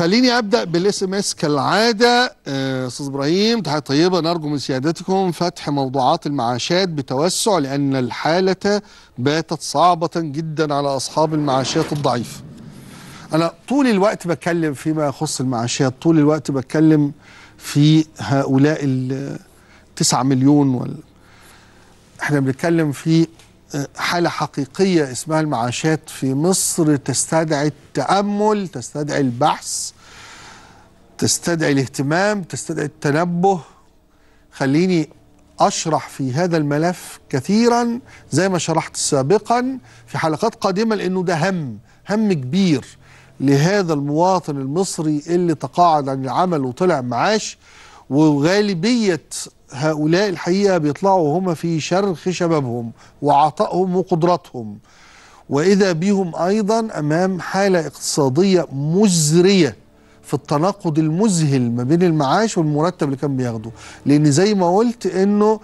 خليني ابدا بالاس ام اس كالعاده آه، استاذ ابراهيم تحيه طيبه نرجو من سيادتكم فتح موضوعات المعاشات بتوسع لان الحاله باتت صعبه جدا على اصحاب المعاشات الضعيفه. انا طول الوقت بتكلم فيما يخص المعاشات، طول الوقت بتكلم في هؤلاء ال 9 مليون وال... احنا بنتكلم في حالة حقيقية اسمها المعاشات في مصر تستدعي التأمل تستدعي البحث تستدعي الاهتمام تستدعي التنبه خليني أشرح في هذا الملف كثيرا زي ما شرحت سابقا في حلقات قادمة لأنه ده هم هم كبير لهذا المواطن المصري اللي تقاعد عن العمل وطلع معاش وغالبية هؤلاء الحقيقة بيطلعوا هم في شرخ شبابهم وعطائهم وقدراتهم وإذا بهم أيضا أمام حالة اقتصادية مزرية في التناقض المذهل ما بين المعاش والمرتب اللي كان بياخده لأن زي ما قلت أنه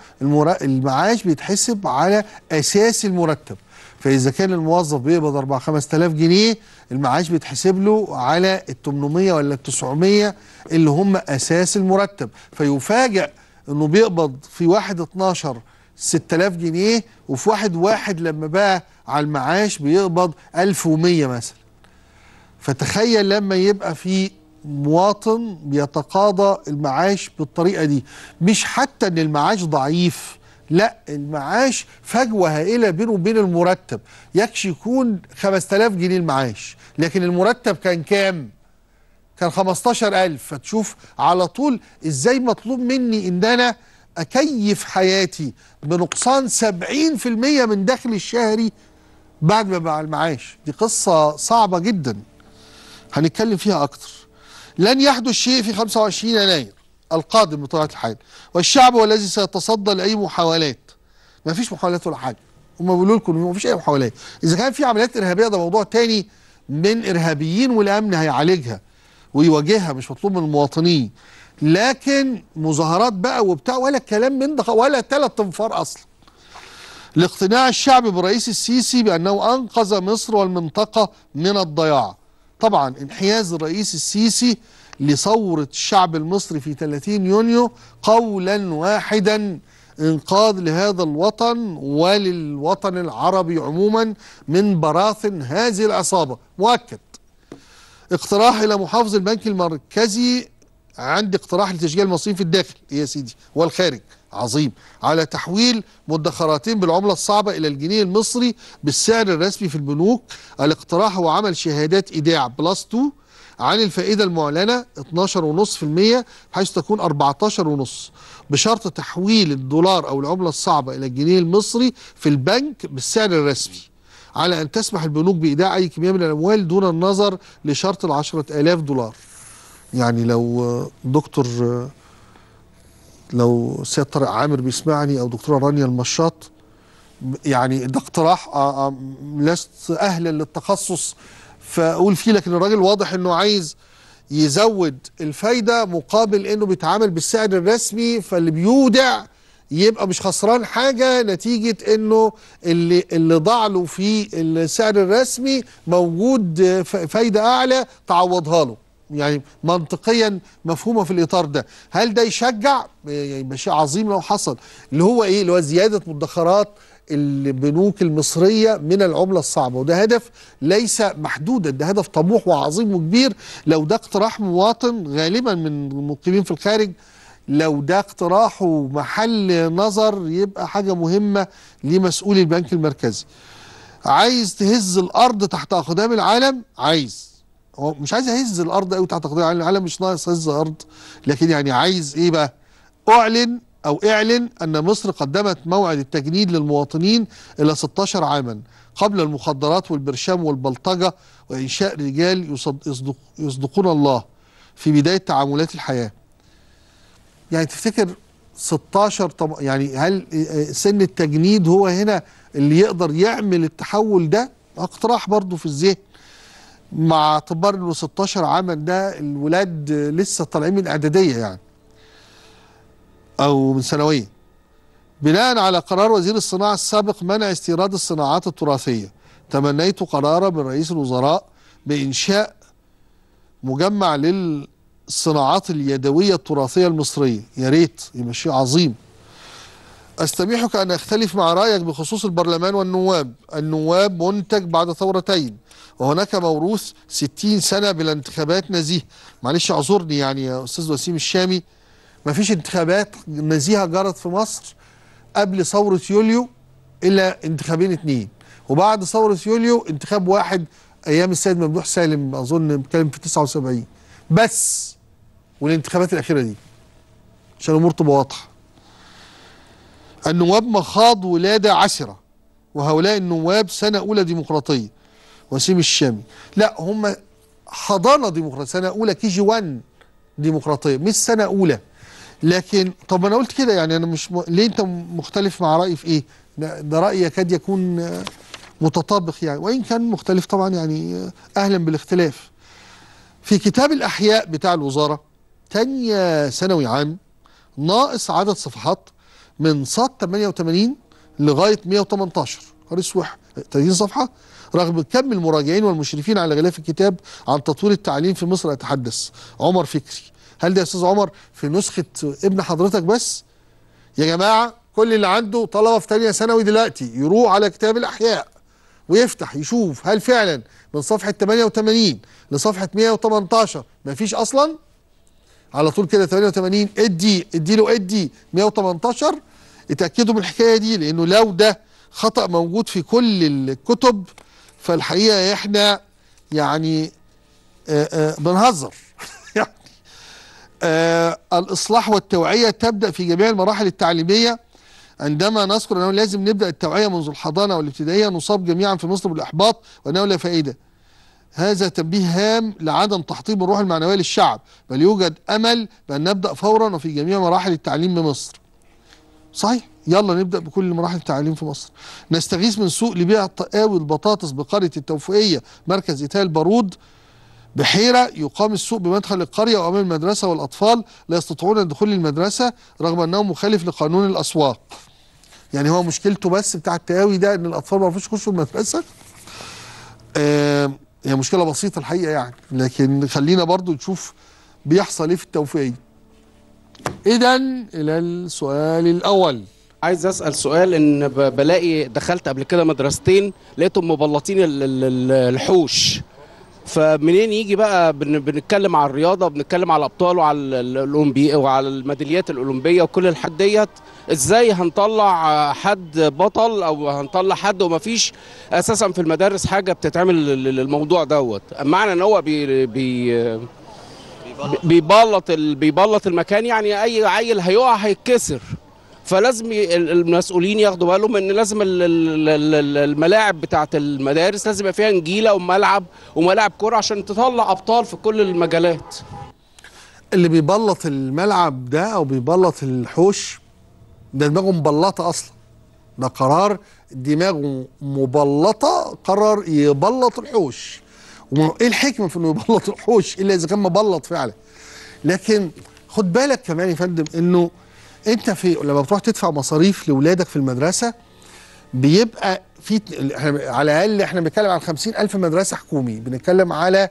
المعاش بيتحسب على أساس المرتب فإذا كان الموظف بيقبض 4 5000 جنيه المعاش بيتحسب له على ال 800 ولا ال 900 اللي هم أساس المرتب فيفاجئ انه بيقبض في 1 12 6000 جنيه وفي واحد واحد لما بقى على المعاش بيقبض 1100 مثلا فتخيل لما يبقى في مواطن بيتقاضى المعاش بالطريقه دي مش حتى ان المعاش ضعيف لا المعاش فجوه هائله بينه وبين المرتب يكشي يكون 5000 جنيه المعاش لكن المرتب كان كام كان 15000 فتشوف على طول ازاي مطلوب مني ان انا اكيف حياتي بنقصان 70% من دخلي الشهري بعد ما مع المعاش دي قصة صعبة جدا هنتكلم فيها أكتر لن يحدث شيء في 25 يناير القادم بطبيعة الحال والشعب هو الذي سيتصدى لأي محاولات ما فيش محاولات ولا حاجة هم بيقولوا لكم ما فيش أي محاولات إذا كان في عمليات إرهابية ده موضوع تاني من إرهابيين والأمن هيعالجها ويواجهها مش مطلوب من المواطنين لكن مظاهرات بقى وبتاع ولا كلام من ده ولا ثلاث انفار اصلا لاقتناع الشعب بالرئيس السيسي بانه انقذ مصر والمنطقه من الضياع طبعا انحياز الرئيس السيسي لثوره الشعب المصري في 30 يونيو قولا واحدا انقاذ لهذا الوطن وللوطن العربي عموما من براثن هذه العصابه مؤكد اقتراح الى محافظ البنك المركزي عندي اقتراح لتشجيع المصريين في الداخل إيه يا سيدي والخارج عظيم على تحويل مدخراتين بالعملة الصعبة إلى الجنيه المصري بالسعر الرسمي في البنوك الاقتراح هو عمل شهادات إيداع بلس 2 عن الفائدة المعلنة 12.5% حيث تكون 14.5 بشرط تحويل الدولار أو العملة الصعبة إلى الجنيه المصري في البنك بالسعر الرسمي على أن تسمح البنوك بإيداع أي كمية من الأموال دون النظر لشرط العشرة آلاف دولار يعني لو دكتور لو سيد طارق عامر بيسمعني أو دكتورة رانيا المشاط يعني ده اقتراح آه، آه، لست أهلا للتخصص فأقول فيه لكن الراجل واضح أنه عايز يزود الفايدة مقابل أنه بيتعامل بالسعر الرسمي فاللي بيودع يبقى مش خسران حاجة نتيجة انه اللي اللي ضاع له في السعر الرسمي موجود فايدة اعلى تعوضها له يعني منطقيا مفهومه في الاطار ده هل ده يشجع يعني شيء عظيم لو حصل اللي هو ايه اللي هو زياده مدخرات البنوك المصريه من العمله الصعبه وده هدف ليس محدودا ده هدف طموح وعظيم وكبير لو ده اقتراح مواطن غالبا من المقيمين في الخارج لو ده اقتراحه محل نظر يبقى حاجة مهمة لمسؤول البنك المركزي عايز تهز الأرض تحت أقدام العالم عايز هو مش عايز يهز الأرض قوي تحت أقدام العالم العالم مش ناقص هز أرض لكن يعني عايز إيه بقى أعلن أو اعلن أن مصر قدمت موعد التجنيد للمواطنين إلى 16 عاما قبل المخدرات والبرشام والبلطجة وإنشاء رجال يصدق يصدقون الله في بداية تعاملات الحياة يعني تفتكر 16 طب يعني هل سن التجنيد هو هنا اللي يقدر يعمل التحول ده اقتراح برضو في الذهن مع اعتبار انه 16 عاما ده الولاد لسه طالعين من اعداديه يعني او من ثانويه بناء على قرار وزير الصناعه السابق منع استيراد الصناعات التراثيه تمنيت قرارا من رئيس الوزراء بانشاء مجمع لل الصناعات اليدوية التراثية المصرية يا ريت يبقى شيء عظيم أستبيحك أن أختلف مع رأيك بخصوص البرلمان والنواب النواب منتج بعد ثورتين وهناك موروث 60 سنة بلا انتخابات نزيه معلش اعذرني يعني يا أستاذ وسيم الشامي ما فيش انتخابات نزيهة جرت في مصر قبل ثورة يوليو إلا انتخابين اتنين وبعد ثورة يوليو انتخاب واحد أيام السيد ممدوح سالم أظن بيتكلم في 79 بس والانتخابات الاخيره دي عشان الامور تبقى واضحه النواب مخاض ولاده عسره وهؤلاء النواب سنه اولى ديمقراطيه وسيم الشامي لا هم حضانه ديمقراطيه سنه اولى كي جي 1 ديمقراطيه مش سنه اولى لكن طب انا قلت كده يعني انا مش م... ليه انت مختلف مع رايي في ايه ده رايي يكاد يكون متطابق يعني وان كان مختلف طبعا يعني اهلا بالاختلاف في كتاب الاحياء بتاع الوزاره تانية ثانوي عام ناقص عدد صفحات من سط 88 لغاية 118 رسوح 30 صفحة رغم كم المراجعين والمشرفين على غلاف الكتاب عن تطوير التعليم في مصر أتحدث عمر فكري هل ده يا أستاذ عمر في نسخة ابن حضرتك بس يا جماعة كل اللي عنده طلبة في تانية ثانوي دلوقتي يروح على كتاب الأحياء ويفتح يشوف هل فعلا من صفحة 88 لصفحة 118 مفيش أصلا على طول كده 88 ادي ادي له ادي 118 اتاكدوا من الحكايه دي لانه لو ده خطا موجود في كل الكتب فالحقيقه احنا يعني آه، آه، بنهزر يعني آه، الاصلاح والتوعيه تبدا في جميع المراحل التعليميه عندما نذكر انه لازم نبدا التوعيه منذ الحضانه والابتدائيه نصاب جميعا في مصر بالاحباط وانه لا فائده هذا تنبيه هام لعدم تحطيم الروح المعنوية للشعب بل يوجد أمل بأن نبدأ فورا وفي جميع مراحل التعليم بمصر صحيح يلا نبدأ بكل مراحل التعليم في مصر نستغيث من سوق لبيع الطقاوي البطاطس بقرية التوفيقية مركز إتاء البارود بحيرة يقام السوق بمدخل القرية وأمام المدرسة والأطفال لا يستطيعون الدخول للمدرسة رغم أنه مخالف لقانون الأسواق يعني هو مشكلته بس بتاع التقاوي ده ان الاطفال ما يعرفوش يخشوا المدرسه آه هي مشكله بسيطه الحقيقه يعني لكن خلينا برضو نشوف بيحصل ايه في التوفيق اذا الى السؤال الاول عايز اسال سؤال ان بلاقي دخلت قبل كده مدرستين لقيتهم مبلطين الحوش فمنين يجي بقى بنتكلم على الرياضه بنتكلم على الابطال وعلى الاولمبي وعلى الميداليات الاولمبيه وكل الحاجات ديت ازاي هنطلع حد بطل او هنطلع حد ومفيش اساسا في المدارس حاجه بتتعمل للموضوع دوت معنى ان هو بي, بي بيبلط بيبلط المكان يعني اي عيل هيقع هيتكسر فلازم المسؤولين ياخدوا بالهم ان لازم الملاعب بتاعه المدارس لازم يبقى فيها نجيله وملعب وملاعب كره عشان تطلع ابطال في كل المجالات اللي بيبلط الملعب ده او بيبلط الحوش ده دماغه مبلطه اصلا ده قرار دماغه مبلطه قرر يبلط الحوش وايه الحكمه في انه يبلط الحوش الا اذا كان مبلط فعلا لكن خد بالك كمان يا فندم انه انت في لما بتروح تدفع مصاريف لاولادك في المدرسه بيبقى في على الاقل احنا بنتكلم عن 50000 مدرسه حكومي بنتكلم على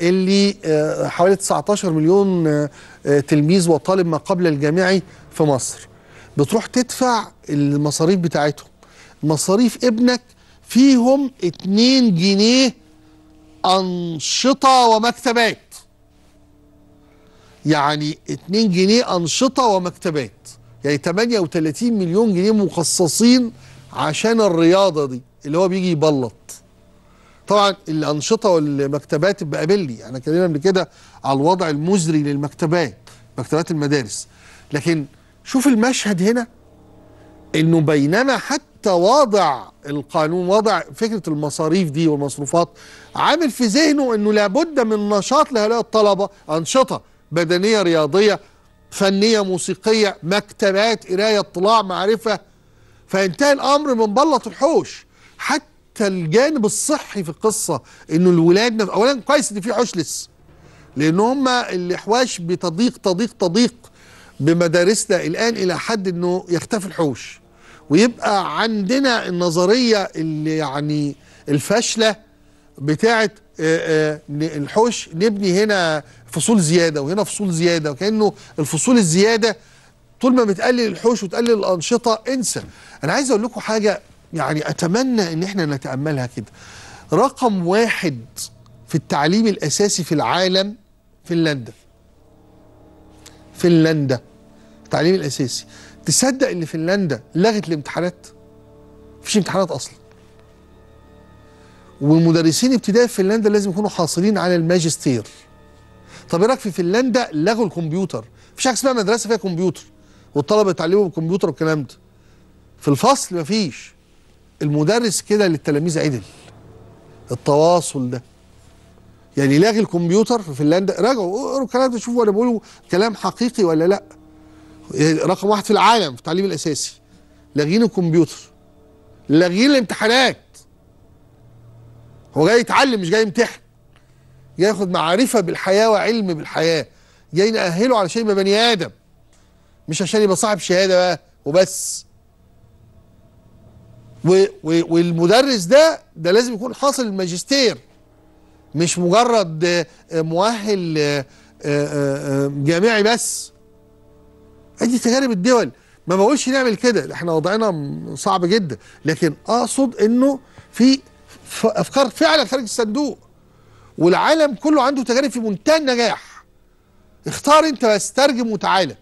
اللي آه، حوالي 19 مليون آه، تلميذ وطالب ما قبل الجامعي في مصر بتروح تدفع المصاريف بتاعتهم مصاريف ابنك فيهم 2 جنيه أنشطة ومكتبات يعني 2 جنيه أنشطة ومكتبات يعني 38 مليون جنيه مخصصين عشان الرياضة دي اللي هو بيجي يبلط طبعا الأنشطة والمكتبات بقابلني بلي أنا كلمنا قبل كده على الوضع المزري للمكتبات مكتبات المدارس لكن شوف المشهد هنا انه بينما حتى وضع القانون وضع فكره المصاريف دي والمصروفات عامل في ذهنه انه لابد من نشاط لهؤلاء الطلبه انشطه بدنية رياضية فنية موسيقية مكتبات قراية اطلاع معرفة فينتهي الأمر من بلط الحوش حتى الجانب الصحي في القصة إنه الولاد أولا كويس إن في حوش لسه لأن هم الحواش بتضيق تضيق تضيق بمدارسنا الآن إلى حد إنه يختفي الحوش ويبقى عندنا النظرية اللي يعني الفاشلة بتاعت الحوش نبني هنا فصول زياده وهنا فصول زياده وكانه الفصول الزياده طول ما بتقلل الحوش وتقلل الانشطه انسى انا عايز اقول لكم حاجه يعني اتمنى ان احنا نتاملها كده رقم واحد في التعليم الاساسي في العالم فنلندا فنلندا التعليم الاساسي تصدق ان فنلندا لغت الامتحانات مفيش امتحانات اصلا والمدرسين ابتدائي في فنلندا لازم يكونوا حاصلين على الماجستير طب ايه رايك في فنلندا لغوا الكمبيوتر مفيش حاجه اسمها مدرسه فيها كمبيوتر والطلبه يتعلموا بالكمبيوتر والكلام ده في الفصل مفيش المدرس كده للتلاميذ عدل التواصل ده يعني لاغي الكمبيوتر في فنلندا راجعوا اقروا الكلام ده شوفوا انا بقوله كلام حقيقي ولا لا يعني رقم واحد في العالم في التعليم الاساسي لاغين الكمبيوتر لاغين الامتحانات هو جاي يتعلم مش جاي يمتحن ياخد معرفه بالحياه وعلم بالحياه جاي ناهله على يبقى بني ادم مش عشان يبقى صاحب شهاده بقى وبس و و والمدرس ده ده لازم يكون حاصل الماجستير مش مجرد آه، مؤهل آه، آه، جامعي بس ادي تجارب الدول ما بقولش نعمل كده احنا وضعنا صعب جدا لكن اقصد انه في افكار فعلا خارج الصندوق والعالم كله عنده تجارب في منتهى النجاح اختار انت بس ترجم وتعالى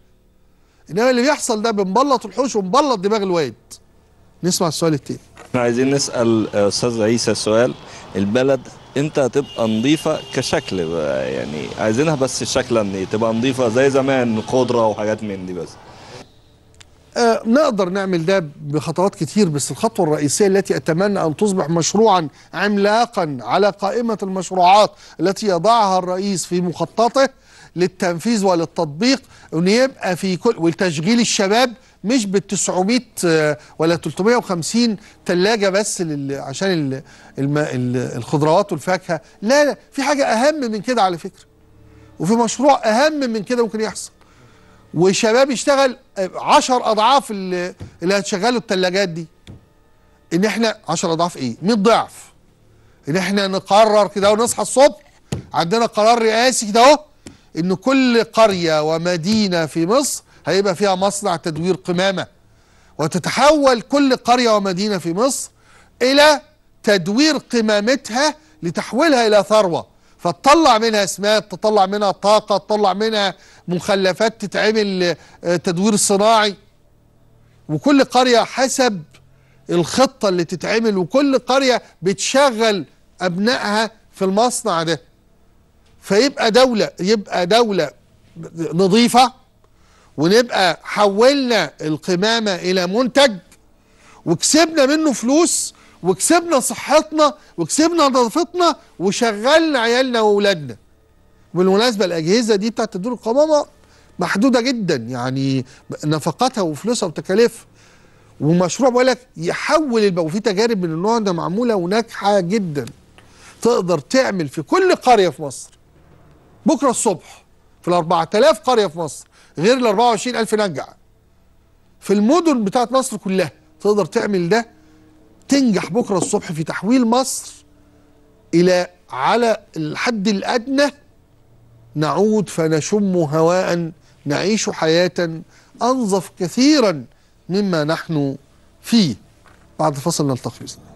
انما اللي بيحصل ده بنبلط الحوش ونبلط دماغ الواد نسمع السؤال التاني احنا عايزين نسال استاذ عيسى سؤال البلد انت هتبقى نظيفه كشكل يعني عايزينها بس شكلا تبقى نظيفه زي زمان خضره وحاجات من دي بس آه، نقدر نعمل ده بخطوات كتير بس الخطوة الرئيسية التي أتمنى أن تصبح مشروعا عملاقا على قائمة المشروعات التي يضعها الرئيس في مخططه للتنفيذ وللتطبيق أن يبقى في كل وتشغيل الشباب مش بال 900 آه، ولا 350 ثلاجه بس لل... عشان ال... الم... الخضروات والفاكهه لا لا في حاجه اهم من كده على فكره وفي مشروع اهم من كده ممكن يحصل وشباب يشتغل 10 اضعاف اللي هتشغله الثلاجات دي ان احنا 10 اضعاف ايه 100 ضعف ان احنا نقرر كده ونصحى الصبح عندنا قرار رئاسي كده اهو ان كل قريه ومدينه في مصر هيبقى فيها مصنع تدوير قمامه وتتحول كل قريه ومدينه في مصر الى تدوير قمامتها لتحويلها الى ثروه فتطلع منها اسمات تطلع منها طاقة تطلع منها مخلفات تتعمل آه، تدوير صناعي وكل قرية حسب الخطة اللي تتعمل وكل قرية بتشغل أبنائها في المصنع ده فيبقى دولة يبقى دولة نظيفة ونبقى حولنا القمامة إلى منتج وكسبنا منه فلوس وكسبنا صحتنا وكسبنا نظافتنا وشغلنا عيالنا واولادنا بالمناسبه الاجهزه دي بتاعت الدور القمامه محدوده جدا يعني نفقاتها وفلوسها وتكاليفها ومشروع بقول لك يحول البقى وفي تجارب من النوع ده معموله وناجحه جدا تقدر تعمل في كل قريه في مصر بكره الصبح في ال 4000 قريه في مصر غير ال 24000 نجع في المدن بتاعت مصر كلها تقدر تعمل ده تنجح بكره الصبح في تحويل مصر الى على الحد الادنى نعود فنشم هواء نعيش حياه انظف كثيرا مما نحن فيه بعد فصل نلتقي باذن الله